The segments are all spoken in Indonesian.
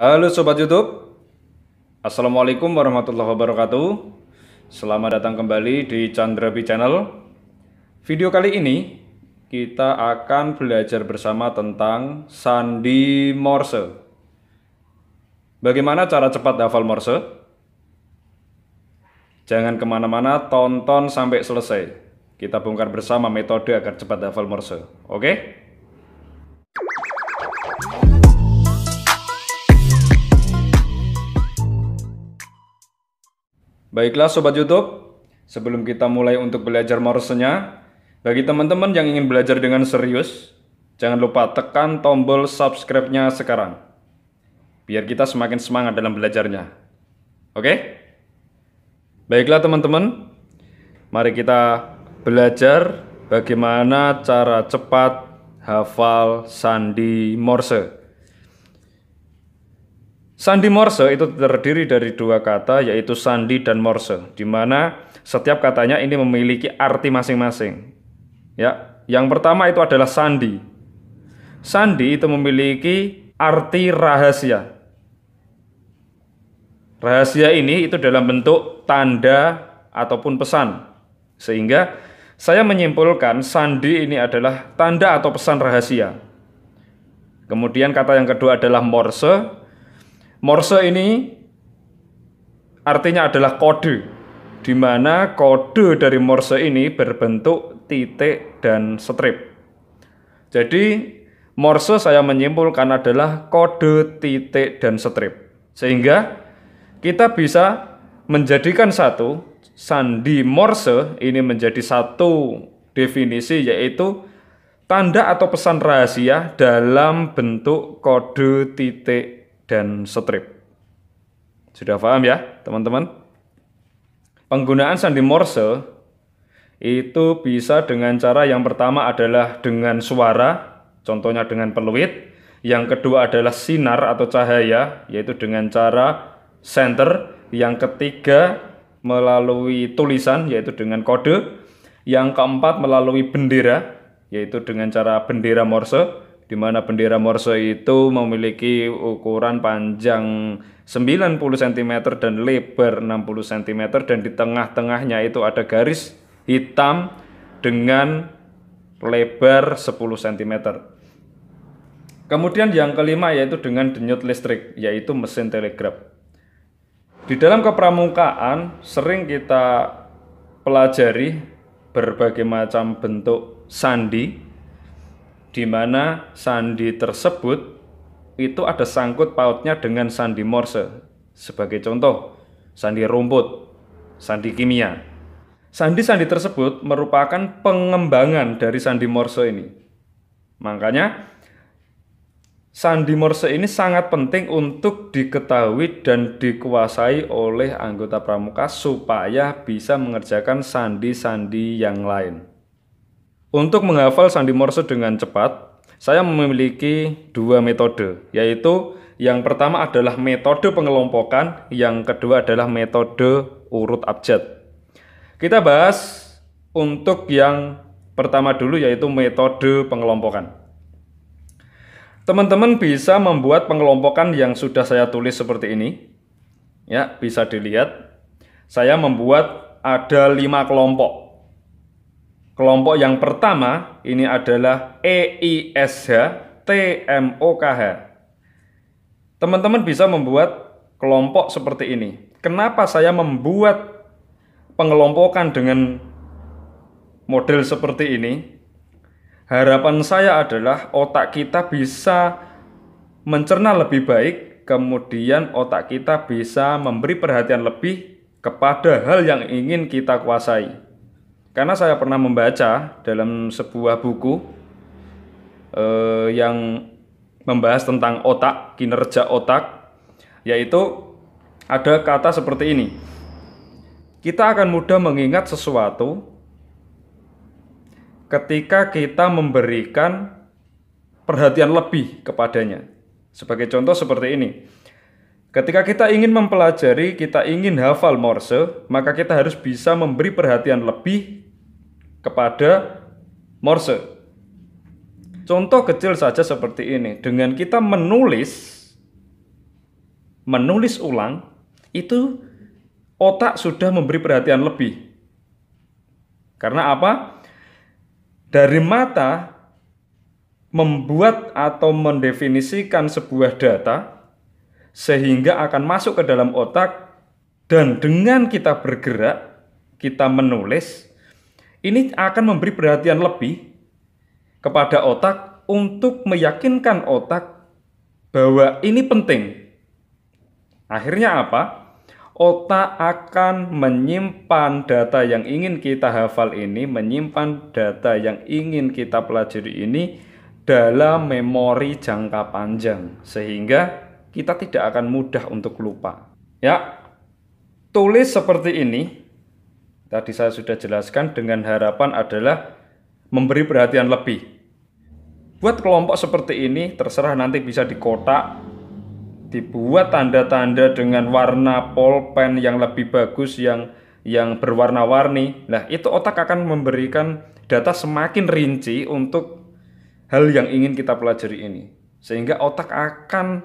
Halo Sobat Youtube Assalamualaikum warahmatullahi wabarakatuh Selamat datang kembali di Chandra B Channel Video kali ini kita akan belajar bersama tentang Sandi Morse Bagaimana cara cepat hafal Morse? Jangan kemana-mana, tonton sampai selesai Kita bongkar bersama metode agar cepat hafal Morse Oke? Baiklah Sobat Youtube, sebelum kita mulai untuk belajar Morse-nya, bagi teman-teman yang ingin belajar dengan serius, jangan lupa tekan tombol subscribe-nya sekarang. Biar kita semakin semangat dalam belajarnya. Oke? Baiklah teman-teman, mari kita belajar bagaimana cara cepat hafal sandi Morse. Sandi Morse itu terdiri dari dua kata yaitu sandi dan morse, di mana setiap katanya ini memiliki arti masing-masing. Ya, yang pertama itu adalah sandi. Sandi itu memiliki arti rahasia. Rahasia ini itu dalam bentuk tanda ataupun pesan. Sehingga saya menyimpulkan sandi ini adalah tanda atau pesan rahasia. Kemudian kata yang kedua adalah morse, Morse ini artinya adalah kode di mana kode dari Morse ini berbentuk titik dan strip. Jadi Morse saya menyimpulkan adalah kode titik dan strip. Sehingga kita bisa menjadikan satu sandi Morse ini menjadi satu definisi yaitu tanda atau pesan rahasia dalam bentuk kode titik dan strip. Sudah paham ya, teman-teman? Penggunaan sandi Morse itu bisa dengan cara yang pertama adalah dengan suara, contohnya dengan peluit. Yang kedua adalah sinar atau cahaya, yaitu dengan cara center Yang ketiga melalui tulisan, yaitu dengan kode. Yang keempat melalui bendera, yaitu dengan cara bendera Morse di mana bendera Morse itu memiliki ukuran panjang 90 cm dan lebar 60 cm dan di tengah-tengahnya itu ada garis hitam dengan lebar 10 cm. Kemudian yang kelima yaitu dengan denyut listrik yaitu mesin telegraf. Di dalam kepramukaan sering kita pelajari berbagai macam bentuk sandi di mana sandi tersebut itu ada sangkut pautnya dengan sandi Morse. Sebagai contoh, sandi rumput, sandi kimia. Sandi-sandi tersebut merupakan pengembangan dari sandi Morse ini. Makanya sandi Morse ini sangat penting untuk diketahui dan dikuasai oleh anggota pramuka supaya bisa mengerjakan sandi-sandi yang lain. Untuk menghafal sandi Morse dengan cepat, saya memiliki dua metode, yaitu yang pertama adalah metode pengelompokan, yang kedua adalah metode urut abjad. Kita bahas untuk yang pertama dulu yaitu metode pengelompokan. Teman-teman bisa membuat pengelompokan yang sudah saya tulis seperti ini. Ya, bisa dilihat. Saya membuat ada lima kelompok Kelompok yang pertama ini adalah EISH TMOKH. Teman-teman bisa membuat kelompok seperti ini. Kenapa saya membuat pengelompokan dengan model seperti ini? Harapan saya adalah otak kita bisa mencerna lebih baik, kemudian otak kita bisa memberi perhatian lebih kepada hal yang ingin kita kuasai. Karena saya pernah membaca dalam sebuah buku eh, yang membahas tentang otak, kinerja otak, yaitu ada kata seperti ini. Kita akan mudah mengingat sesuatu ketika kita memberikan perhatian lebih kepadanya. Sebagai contoh seperti ini. Ketika kita ingin mempelajari, kita ingin hafal Morse, maka kita harus bisa memberi perhatian lebih kepada Morse. Contoh kecil saja seperti ini. Dengan kita menulis menulis ulang itu otak sudah memberi perhatian lebih. Karena apa? Dari mata membuat atau mendefinisikan sebuah data sehingga akan masuk ke dalam otak dan dengan kita bergerak, kita menulis, ini akan memberi perhatian lebih kepada otak untuk meyakinkan otak bahwa ini penting. Akhirnya apa? Otak akan menyimpan data yang ingin kita hafal ini, menyimpan data yang ingin kita pelajari ini dalam memori jangka panjang sehingga kita tidak akan mudah untuk lupa. Ya. Tulis seperti ini Tadi saya sudah jelaskan dengan harapan adalah memberi perhatian lebih. Buat kelompok seperti ini terserah nanti bisa dikotak, dibuat tanda-tanda dengan warna polpen yang lebih bagus yang yang berwarna-warni. Nah, itu otak akan memberikan data semakin rinci untuk hal yang ingin kita pelajari ini. Sehingga otak akan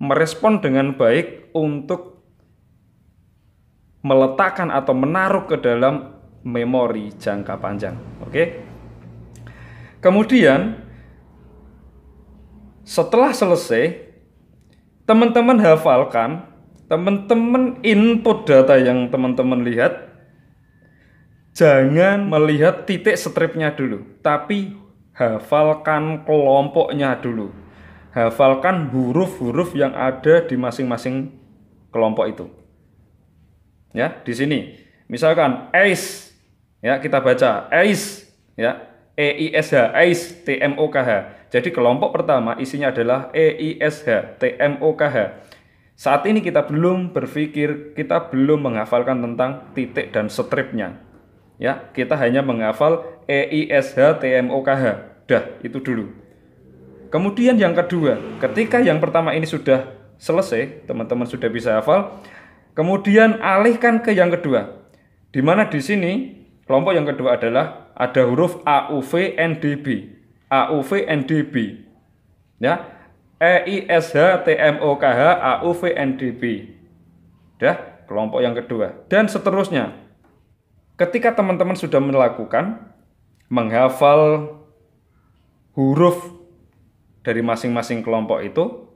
merespon dengan baik untuk meletakkan atau menaruh ke dalam memori jangka panjang. Oke. Kemudian setelah selesai teman-teman hafalkan, teman-teman input data yang teman-teman lihat jangan melihat titik stripnya dulu, tapi hafalkan kelompoknya dulu. Hafalkan huruf-huruf yang ada di masing-masing kelompok itu. Ya, di sini. Misalkan Ais. Ya, kita baca Ais, ya. E I S H Ais T M O K H. Jadi kelompok pertama isinya adalah E I S H T M O K H. Saat ini kita belum berpikir, kita belum menghafalkan tentang titik dan stripnya. Ya, kita hanya menghafal E I S H T M O K H. Dah, itu dulu. Kemudian yang kedua, ketika yang pertama ini sudah selesai, teman-teman sudah bisa hafal, Kemudian alihkan ke yang kedua. Di mana di sini kelompok yang kedua adalah ada huruf AUV NDB. AUV NDB. Ya. E I S H T M O K H AUV NDB. Ya, kelompok yang kedua dan seterusnya. Ketika teman-teman sudah melakukan menghafal huruf dari masing-masing kelompok itu,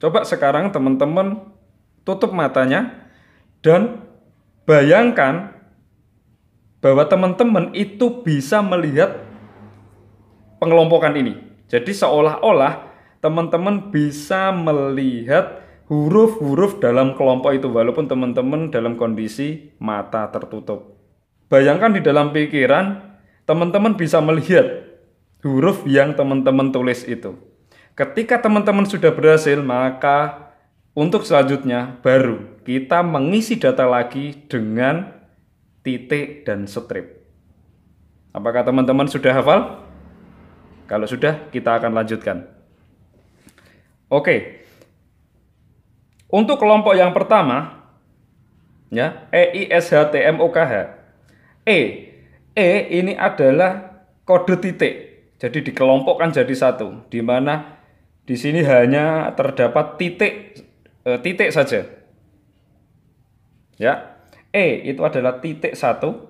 coba sekarang teman-teman tutup matanya, dan bayangkan bahwa teman-teman itu bisa melihat pengelompokan ini. Jadi seolah-olah teman-teman bisa melihat huruf-huruf dalam kelompok itu walaupun teman-teman dalam kondisi mata tertutup. Bayangkan di dalam pikiran teman-teman bisa melihat huruf yang teman-teman tulis itu. Ketika teman-teman sudah berhasil, maka untuk selanjutnya baru kita mengisi data lagi dengan titik dan strip. Apakah teman-teman sudah hafal? Kalau sudah, kita akan lanjutkan. Oke. Untuk kelompok yang pertama, ya, E I S H T M O K H. E, E ini adalah kode titik. Jadi dikelompokkan jadi satu, di mana di sini hanya terdapat titik e, titik saja. Ya. E itu adalah titik satu,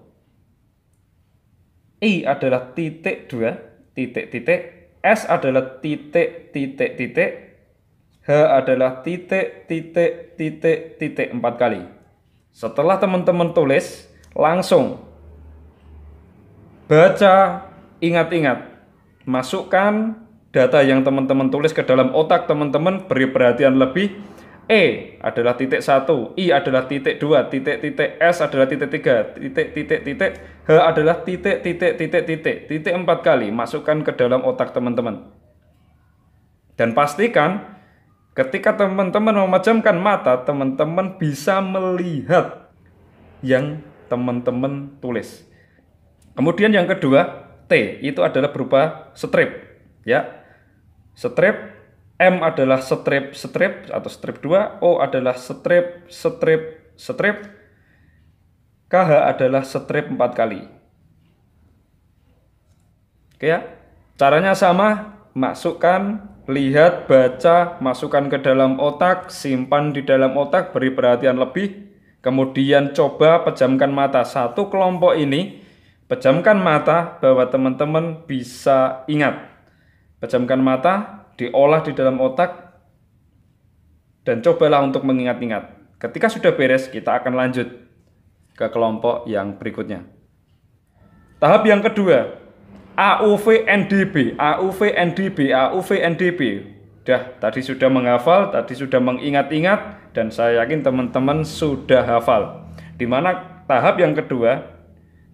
I adalah titik dua, titik-titik. S adalah titik, titik-titik. H adalah titik, titik, titik, titik empat kali. Setelah teman-teman tulis, langsung baca, ingat-ingat, masukkan data yang teman-teman tulis ke dalam otak teman-teman, beri perhatian lebih, E adalah titik 1, I adalah titik 2, titik titik S adalah titik 3, titik titik titik H adalah titik titik titik titik titik 4 kali masukkan ke dalam otak teman-teman. Dan pastikan ketika teman-teman memejamkan mata, teman-teman bisa melihat yang teman-teman tulis. Kemudian yang kedua, T itu adalah berupa strip, ya. Strip M adalah strip strip atau strip 2, O adalah strip strip strip, KH adalah strip 4 kali. Oke ya. Caranya sama, masukkan, lihat, baca, masukkan ke dalam otak, simpan di dalam otak, beri perhatian lebih, kemudian coba pejamkan mata. Satu kelompok ini pejamkan mata bahwa teman-teman bisa ingat. Pejamkan mata, diolah di dalam otak dan cobalah untuk mengingat-ingat. Ketika sudah beres, kita akan lanjut ke kelompok yang berikutnya. Tahap yang kedua, AUVNDB AUVNDB AUVNDB. Dah, tadi sudah menghafal, tadi sudah mengingat-ingat dan saya yakin teman-teman sudah hafal. Di mana tahap yang kedua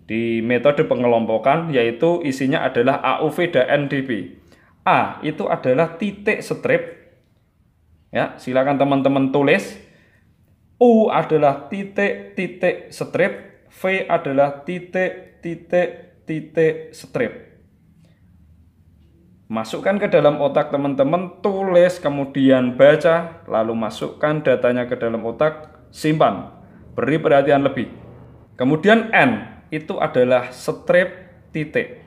di metode pengelompokan yaitu isinya adalah AUV dan NDB. A itu adalah titik strip. Ya, silakan teman-teman tulis. U adalah titik-titik strip, V adalah titik-titik-titik strip. Masukkan ke dalam otak teman-teman, tulis, kemudian baca, lalu masukkan datanya ke dalam otak, simpan. Beri perhatian lebih. Kemudian N itu adalah strip titik.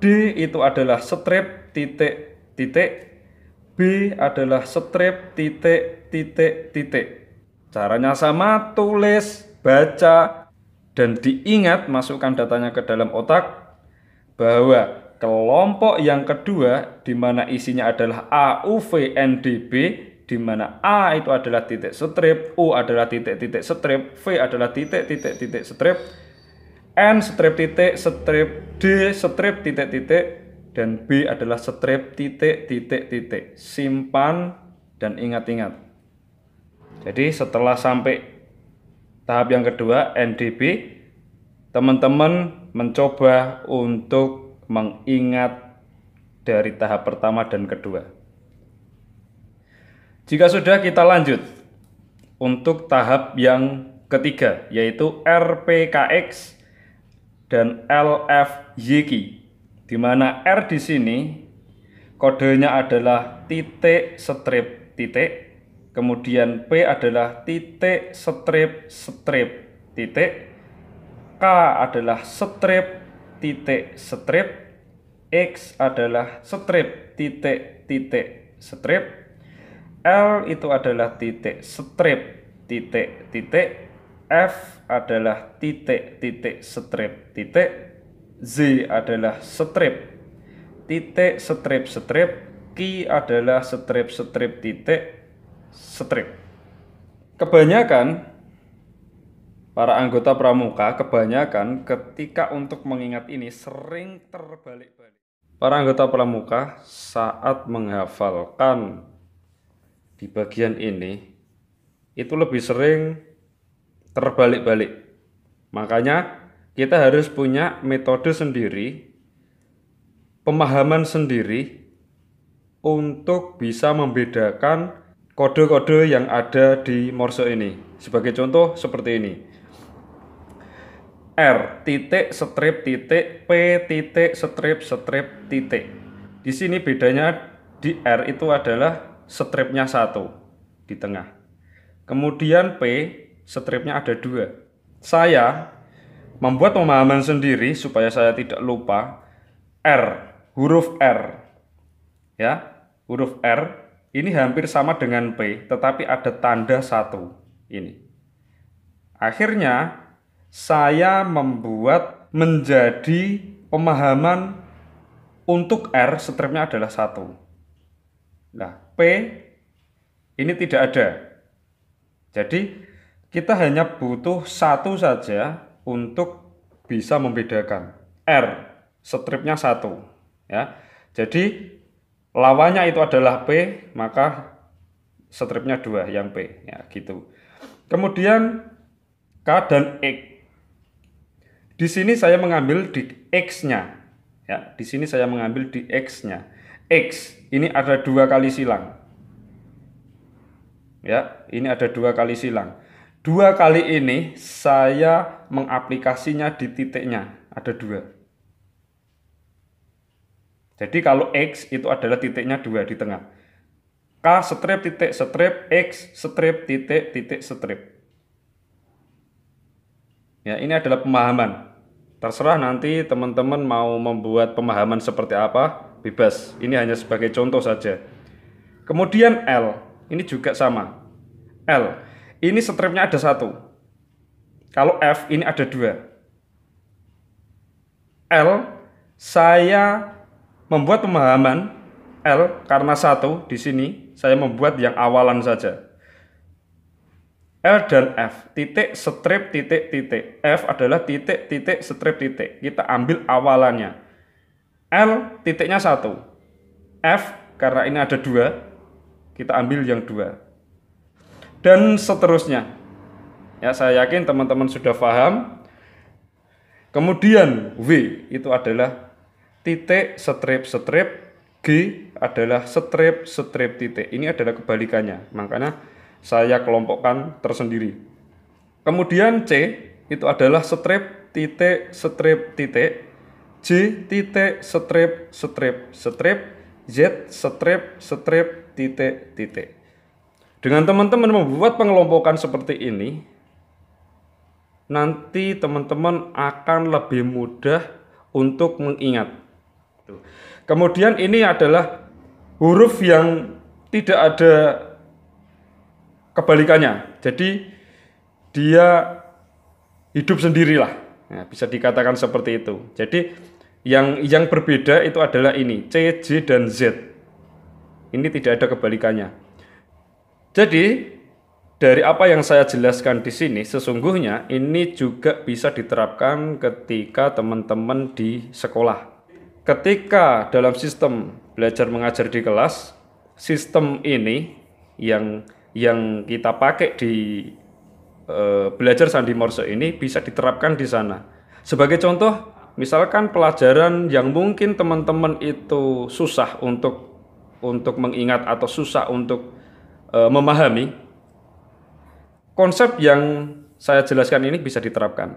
D itu adalah strip titik titik B adalah strip titik titik titik caranya sama tulis baca dan diingat masukkan datanya ke dalam otak bahwa kelompok yang kedua di mana isinya adalah A, U, V, N, D, B di mana A itu adalah titik strip, U adalah titik-titik strip, V adalah titik-titik titik strip, N strip titik strip D strip titik titik dan B adalah strip titik titik titik simpan dan ingat-ingat jadi setelah sampai tahap yang kedua NDB teman-teman mencoba untuk mengingat dari tahap pertama dan kedua jika sudah kita lanjut untuk tahap yang ketiga yaitu RPKX dan Yiki. di mana R di sini kodenya adalah titik strip titik kemudian P adalah titik strip strip titik K adalah strip titik strip X adalah strip titik titik strip L itu adalah titik strip titik titik F adalah titik-titik strip titik Z adalah strip titik strip strip Q adalah strip strip titik strip kebanyakan para anggota pramuka kebanyakan ketika untuk mengingat ini sering terbalik-balik para anggota pramuka saat menghafalkan di bagian ini itu lebih sering terbalik-balik. Makanya kita harus punya metode sendiri, pemahaman sendiri untuk bisa membedakan kode-kode yang ada di Morse ini. Sebagai contoh seperti ini. R titik strip titik P titik strip strip titik. Di sini bedanya di R itu adalah stripnya satu di tengah. Kemudian P stripnya ada dua. Saya membuat pemahaman sendiri supaya saya tidak lupa R, huruf R. Ya, huruf R ini hampir sama dengan P, tetapi ada tanda satu ini. Akhirnya saya membuat menjadi pemahaman untuk R stripnya adalah satu. Nah, P ini tidak ada. Jadi kita hanya butuh satu saja untuk bisa membedakan. R, stripnya satu. Ya. Jadi lawannya itu adalah P, maka stripnya dua yang P. Ya, gitu. Kemudian K dan X. Di sini saya mengambil di X-nya. Ya, di sini saya mengambil di X-nya. X ini ada dua kali silang. Ya, ini ada dua kali silang. Dua kali ini saya mengaplikasinya di titiknya, ada dua. Jadi kalau X itu adalah titiknya dua di tengah. K strip titik strip, X strip titik titik strip. Ya, ini adalah pemahaman. Terserah nanti teman-teman mau membuat pemahaman seperti apa, bebas. Ini hanya sebagai contoh saja. Kemudian L, ini juga sama. L, ini stripnya ada satu. Kalau F ini ada dua. L saya membuat pemahaman L karena satu di sini saya membuat yang awalan saja. L dan F titik strip titik titik F adalah titik titik strip titik kita ambil awalannya L titiknya satu F karena ini ada dua kita ambil yang dua dan seterusnya. Ya, saya yakin teman-teman sudah paham. Kemudian W itu adalah titik strip strip G adalah strip strip titik. Ini adalah kebalikannya. Makanya saya kelompokkan tersendiri. Kemudian C itu adalah strip titik strip titik J titik strip strip strip Z strip strip titik titik. Dengan teman-teman membuat pengelompokan seperti ini, nanti teman-teman akan lebih mudah untuk mengingat. Kemudian ini adalah huruf yang tidak ada kebalikannya. Jadi dia hidup sendirilah. Nah, bisa dikatakan seperti itu. Jadi yang yang berbeda itu adalah ini C, J dan Z. Ini tidak ada kebalikannya. Jadi dari apa yang saya jelaskan di sini sesungguhnya ini juga bisa diterapkan ketika teman-teman di sekolah. Ketika dalam sistem belajar mengajar di kelas, sistem ini yang yang kita pakai di e, belajar sandi morse ini bisa diterapkan di sana. Sebagai contoh, misalkan pelajaran yang mungkin teman-teman itu susah untuk untuk mengingat atau susah untuk Eh, memahami konsep yang saya jelaskan ini bisa diterapkan.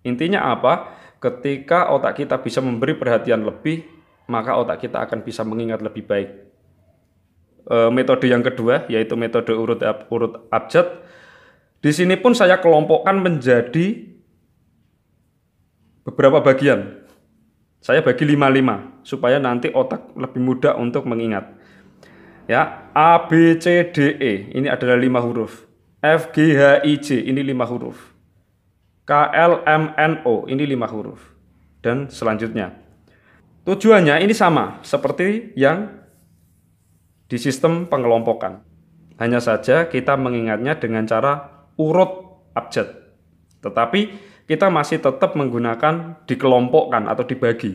Intinya apa? Ketika otak kita bisa memberi perhatian lebih, maka otak kita akan bisa mengingat lebih baik. Eh, metode yang kedua yaitu metode urut urut abjad. Di sini pun saya kelompokkan menjadi beberapa bagian. Saya bagi lima-lima supaya nanti otak lebih mudah untuk mengingat. Ya, A B C D E ini adalah lima huruf. F G H I J ini lima huruf. K L M N O ini lima huruf. Dan selanjutnya. Tujuannya ini sama seperti yang di sistem pengelompokan. Hanya saja kita mengingatnya dengan cara urut abjad. Tetapi kita masih tetap menggunakan dikelompokkan atau dibagi,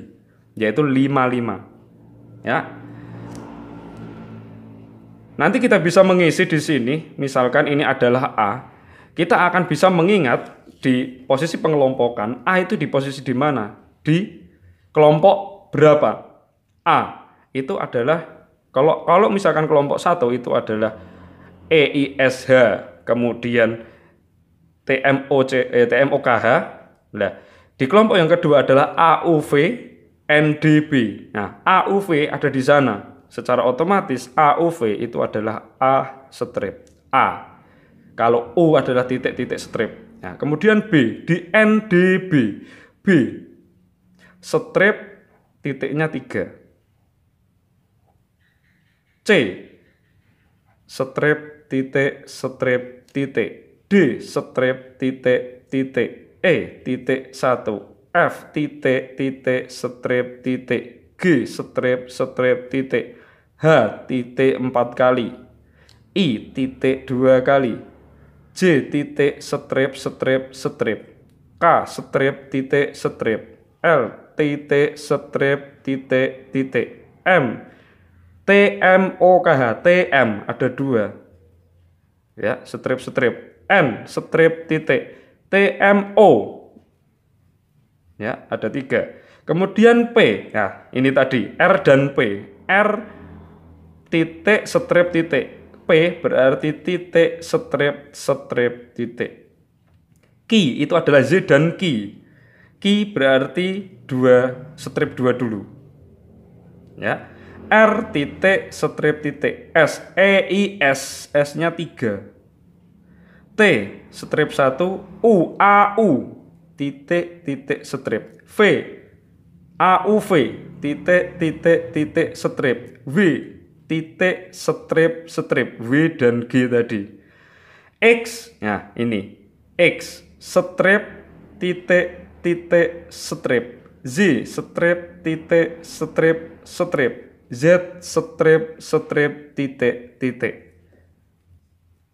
yaitu lima lima, Ya, Nanti kita bisa mengisi di sini, misalkan ini adalah A, kita akan bisa mengingat di posisi pengelompokan A itu di posisi di mana? Di kelompok berapa? A itu adalah kalau kalau misalkan kelompok satu itu adalah e, I S H kemudian T M O TMOC, eh, TMOKH. Nah, di kelompok yang kedua adalah A U V D B, Nah, A U V ada di sana secara otomatis AUV itu adalah A strip. A. Kalau U adalah titik-titik strip. Nah, kemudian B di NDB. B strip titiknya tiga C strip titik strip titik D strip titik titik E titik satu F titik titik strip titik G strip strip titik H titik 4 kali I titik 2 kali J titik strip strip strip K strip titik strip L titik strip titik titik M T M O K H T M ada dua ya strip strip N strip titik T M O, ya ada tiga kemudian P ya ini tadi R dan P R titik strip titik. P berarti titik strip strip titik. Ki itu adalah Z dan Ki. Ki berarti dua strip dua dulu. Ya. R titik strip titik S E I S S nya tiga. T strip satu U A U titik titik strip V A U V titik titik titik strip W titik strip strip W dan G tadi. X, ya ini X strip titik titik strip. Z strip titik strip strip. Z strip strip titik titik.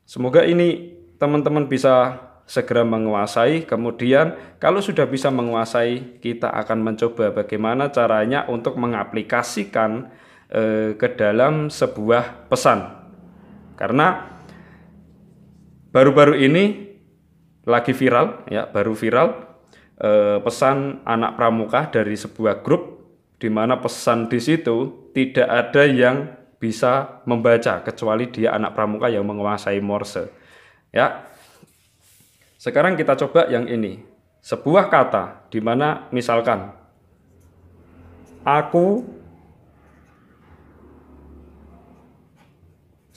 Semoga ini teman-teman bisa segera menguasai. Kemudian, kalau sudah bisa menguasai, kita akan mencoba bagaimana caranya untuk mengaplikasikan Eh, ke dalam sebuah pesan. Karena baru-baru ini lagi viral ya, baru viral eh, pesan anak pramuka dari sebuah grup di mana pesan di situ tidak ada yang bisa membaca kecuali dia anak pramuka yang menguasai Morse. Ya. Sekarang kita coba yang ini. Sebuah kata di mana misalkan aku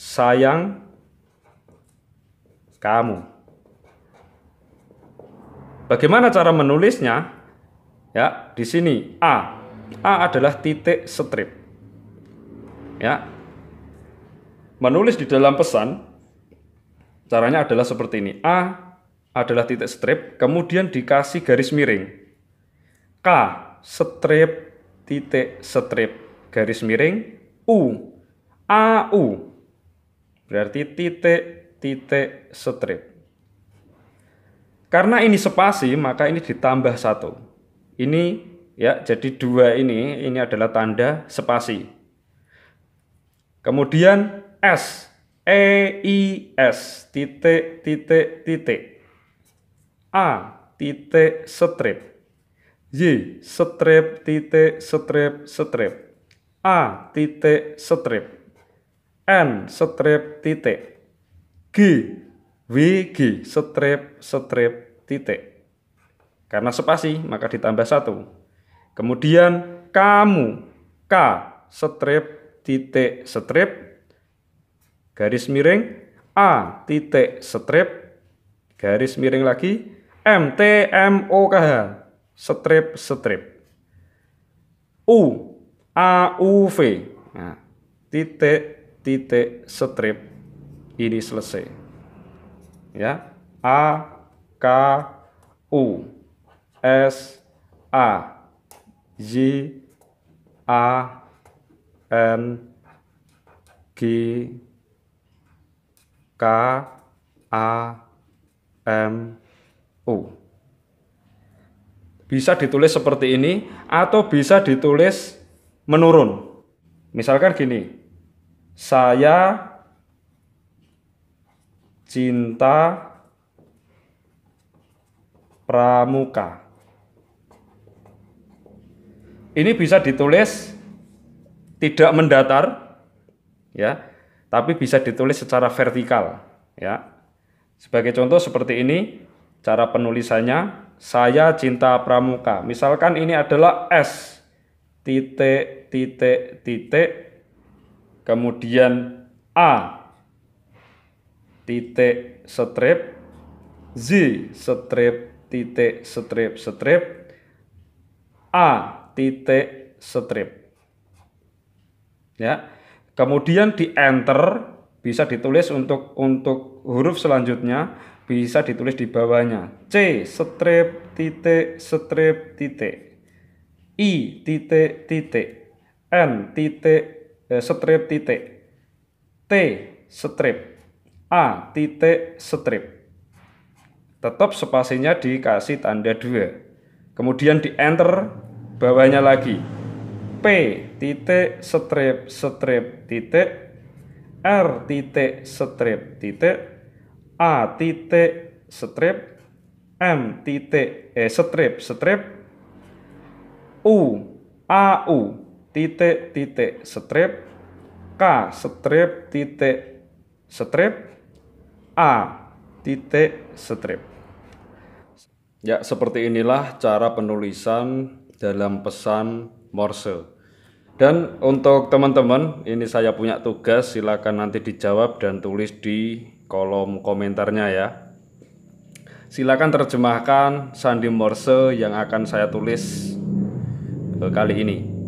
sayang kamu. Bagaimana cara menulisnya? Ya, di sini A. A adalah titik strip. Ya. Menulis di dalam pesan caranya adalah seperti ini. A adalah titik strip, kemudian dikasih garis miring. K strip titik strip garis miring U A U Berarti titik-titik strip. Karena ini spasi, maka ini ditambah satu. Ini ya, jadi dua ini, ini adalah tanda spasi. Kemudian S, E, I, S, titik, titik, titik. A, titik, strip. Y, strip, titik, strip, strip. A, titik, strip. N strip titik G WG strip strip titik karena spasi maka ditambah satu kemudian kamu K strip titik strip garis miring A titik strip garis miring lagi M T M O K H strip strip U A U V nah, titik titik strip ini selesai. Ya, A K U S A Z A N G K A M U. Bisa ditulis seperti ini atau bisa ditulis menurun. Misalkan gini, saya cinta pramuka. Ini bisa ditulis tidak mendatar ya, tapi bisa ditulis secara vertikal ya. Sebagai contoh seperti ini cara penulisannya saya cinta pramuka. Misalkan ini adalah S titik titik titik kemudian A titik strip Z strip titik strip strip A titik strip ya kemudian di enter bisa ditulis untuk untuk huruf selanjutnya bisa ditulis di bawahnya C strip titik strip titik I titik titik N titik Eh, strip titik T strip A titik strip tetap spasinya dikasih tanda dua kemudian di enter bawahnya lagi P titik strip strip titik R titik strip titik A titik strip M titik eh, strip strip U A U titik titik strip K strip titik strip A titik strip ya seperti inilah cara penulisan dalam pesan Morse dan untuk teman-teman ini saya punya tugas silakan nanti dijawab dan tulis di kolom komentarnya ya silakan terjemahkan sandi Morse yang akan saya tulis eh, kali ini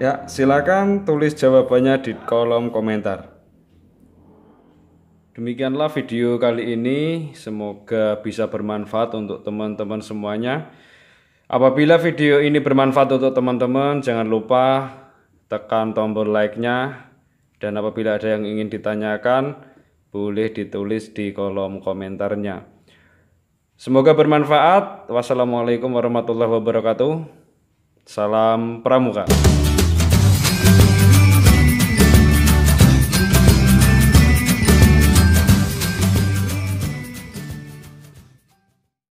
Ya, silakan tulis jawabannya di kolom komentar. Demikianlah video kali ini, semoga bisa bermanfaat untuk teman-teman semuanya. Apabila video ini bermanfaat untuk teman-teman, jangan lupa tekan tombol like-nya dan apabila ada yang ingin ditanyakan, boleh ditulis di kolom komentarnya. Semoga bermanfaat. Wassalamualaikum warahmatullahi wabarakatuh. Salam pramuka.